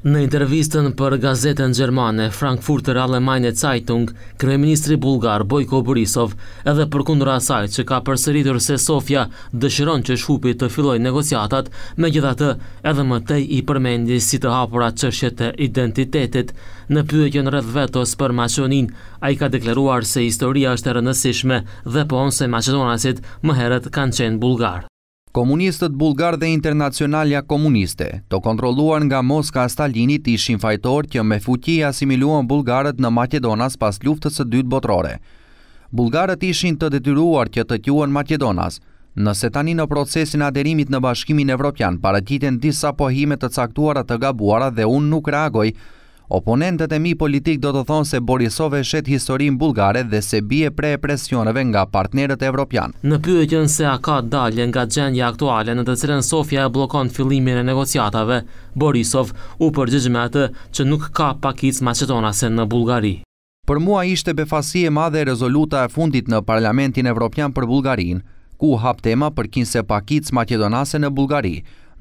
Në intervistën për gazetën Gjermane, Frankfurter Alemajne Zeitung, Kreministri Bulgar Bojko Borisov edhe për kundra asaj që ka përsëritur se Sofia dëshiron që shupi të filloj negociatat, me gjitha të edhe më tej i përmendi si të hapura qëshjet e identitetit, në pyetjen rreth vetës për Maqedonin, a i ka dekleruar se historia është e rëndësishme dhe po onë se Maqedonasit më herët kanë qenë Bulgarë. Komunistët bulgar dhe internacionalja komuniste, të kontroluar nga Moska Stalinit ishin fajtor që me fuqi asimiluan bulgarët në Macedonas pas luftës së dytë botrore. Bulgarët ishin të detyruar që të quen Macedonas, nëse tani në procesin aderimit në bashkimin evropian, paratiten disa pohimet të caktuara të gabuara dhe unë nuk reagoj, Oponentët e mi politik do të thonë se Borisov e shet historin bulgare dhe se bie pre e presionëve nga partnerët Evropianë. Në pyëtjen se a ka dalje nga gjendja aktuale në të cilën Sofia e blokon fillimin e negociatave, Borisov u përgjëgjme atë që nuk ka pakic maqetonase në Bulgari. Për mua ishte befasie madhe rezoluta e fundit në Parlamentin Evropian për Bulgarin, ku hap tema për kinse pakic maqetonase në Bulgari,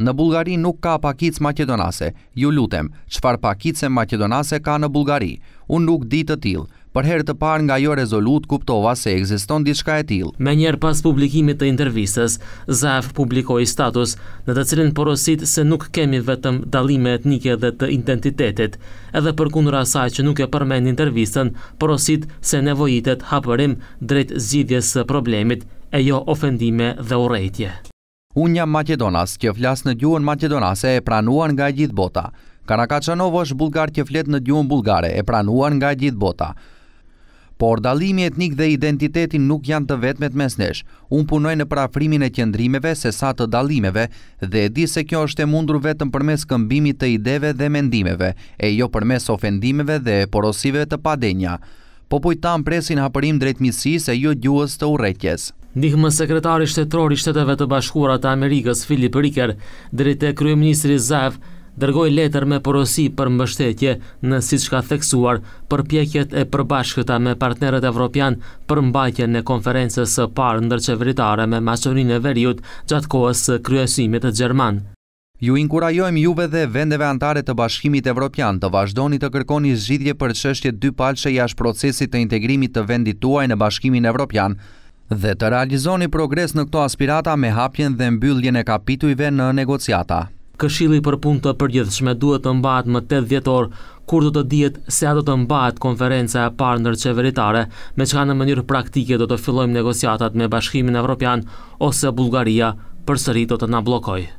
në Bulgari nuk ka pakic makedonase. Ju lutem, qëfar pakice makedonase ka në Bulgari? Unë nuk di të tilë. Për herë të parë nga jo rezolut kuptova se egziston diçka e tilë. Me njerë pas publikimit të intervistës, ZAF publikoi status në të cilin porosit se nuk kemi vetëm dalime etnike dhe të identitetit, edhe për kundur asaj që nuk e përmen intervistën, porosit se nevojitet hapërim drejt zgjidhjes së problemit e jo ofendime dhe urejtje. Unja Macedonas, që flasë në gjuën Macedonase, e pranuan nga gjithë bota. Karakacanov është bulgar që fletë në gjuën bulgare, e pranuan nga gjithë bota. Por dalimi etnik dhe identitetin nuk janë të vetmet mes nesh. Unë punoj në prafrimin e qëndrimeve se sa të dalimeve dhe di se kjo është e mundru vetëm përmes këmbimit të ideve dhe mendimeve, e jo përmes ofendimeve dhe porosive të padenja. Popojta në presin hapërim drejtmisi se jo gjuës të urekjes. Ndihme sekretari shtetëror i shteteve të bashkurat të Amerikës, Filip Riker, drejt e kryeministri Zaev, dërgoj letër me porosi për mbështetje në si shka theksuar për pjekjet e përbashkëta me partnerët evropian për mbajtje në konferences së parë ndërqeveritare me masonin e Veriut gjatë kohës kryesimit të Gjerman. Ju inkurajojmë juve dhe vendeve antare të bashkimit evropian të vazhdoni të kërkoni zhidje për qështje dy palqe jash procesit të integrimit të vendit tuaj në bashkimin evropian, dhe të realizoni progres në këto aspirata me hapjen dhe mbylljen e kapitujve në negociata. Këshili për pun të përgjithshme duhet të mbat më 8 djetor, kur do të djetë se a do të mbat konferenca e parë nërë qeveritare, me qka në mënyrë praktike do të fillojmë negociatat me bashkimin Evropian ose Bulgaria për sëri do të në blokojë.